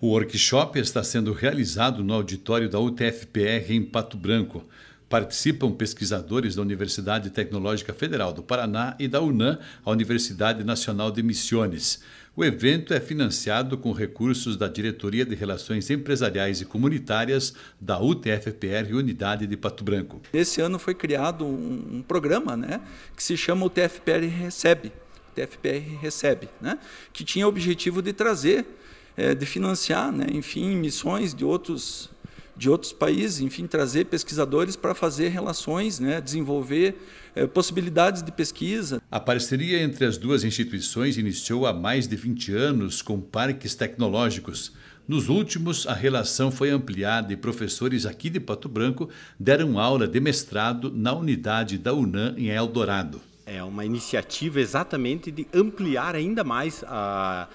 O workshop está sendo realizado no auditório da UTFPR em Pato Branco. Participam pesquisadores da Universidade Tecnológica Federal do Paraná e da UNAM, a Universidade Nacional de Missões. O evento é financiado com recursos da Diretoria de Relações Empresariais e Comunitárias da UTFPR Unidade de Pato Branco. Esse ano foi criado um programa né, que se chama UTFPR Recebe. UTFPR Recebe, né, que tinha o objetivo de trazer é, de financiar, né, enfim, missões de outros de outros países, enfim, trazer pesquisadores para fazer relações, né, desenvolver é, possibilidades de pesquisa. A parceria entre as duas instituições iniciou há mais de 20 anos com parques tecnológicos. Nos últimos, a relação foi ampliada e professores aqui de Pato Branco deram aula de mestrado na unidade da UNAM em Eldorado. É uma iniciativa exatamente de ampliar ainda mais a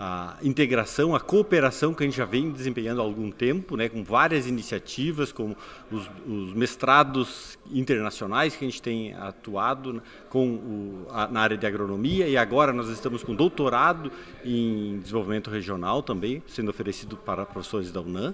a integração, a cooperação que a gente já vem desempenhando há algum tempo, né, com várias iniciativas, como os, os mestrados internacionais que a gente tem atuado né, com o, a, na área de agronomia e agora nós estamos com doutorado em desenvolvimento regional também, sendo oferecido para professores da UNAM.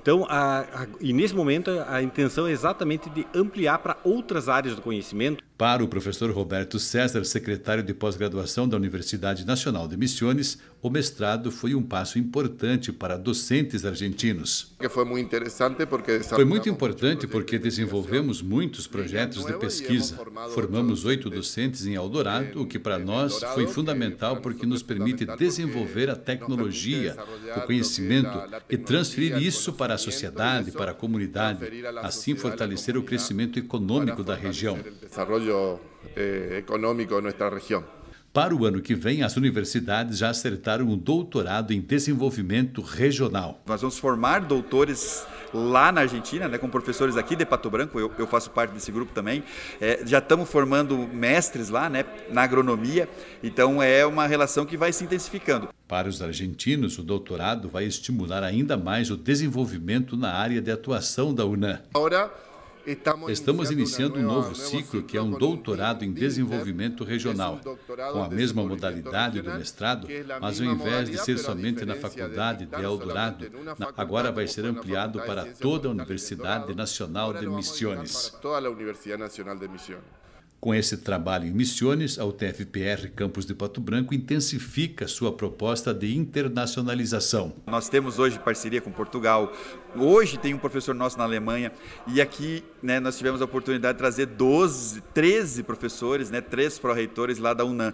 Então, a, a, e nesse momento a intenção é exatamente de ampliar para outras áreas do conhecimento. Para o professor Roberto César, secretário de pós-graduação da Universidade Nacional de Missões, o mestrado foi um passo importante para docentes argentinos. Foi muito importante porque desenvolvemos muitos projetos de pesquisa. Formamos oito docentes em Eldorado, o que para nós foi fundamental porque nos permite desenvolver a tecnologia, o conhecimento e transferir isso para a sociedade, para a comunidade, assim fortalecer o crescimento econômico da região. Desenvolvimento eh, econômico de nossa região. Para o ano que vem, as universidades já acertaram um doutorado em desenvolvimento regional. Nós vamos formar doutores lá na Argentina, né, com professores aqui de Pato Branco, eu, eu faço parte desse grupo também. É, já estamos formando mestres lá né, na agronomia, então é uma relação que vai se intensificando. Para os argentinos, o doutorado vai estimular ainda mais o desenvolvimento na área de atuação da UNAM. Agora Estamos iniciando um novo ciclo que é um doutorado em desenvolvimento regional, com a mesma modalidade do mestrado, mas ao invés de ser somente na Faculdade de Eldorado, agora vai ser ampliado para toda a Universidade Nacional de Misiones. Com esse trabalho em missões, a UTFPR Campus de Pato Branco intensifica sua proposta de internacionalização. Nós temos hoje parceria com Portugal, hoje tem um professor nosso na Alemanha e aqui né, nós tivemos a oportunidade de trazer 12, 13 professores, né, três pró-reitores lá da UNAM.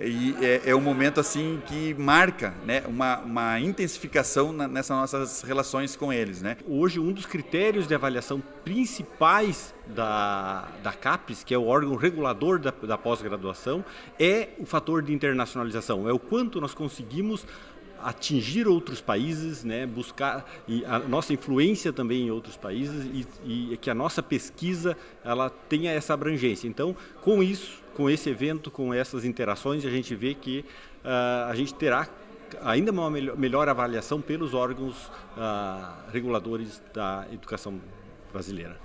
E é, é, um momento assim que marca né, uma, uma intensificação na, nessas nossas relações com eles. Né. Hoje um dos critérios de avaliação principais da, da CAPES, que é o órgão regulador da, da pós-graduação, é o fator de internacionalização, é o quanto nós conseguimos atingir outros países, né, buscar a nossa influência também em outros países e, e, é que a nossa pesquisa ela tenha essa abrangência. Então, com isso, com esse evento, com essas interações, a gente vê que uh, a gente terá ainda uma melhor, melhor avaliação pelos órgãos uh, reguladores da educação brasileira.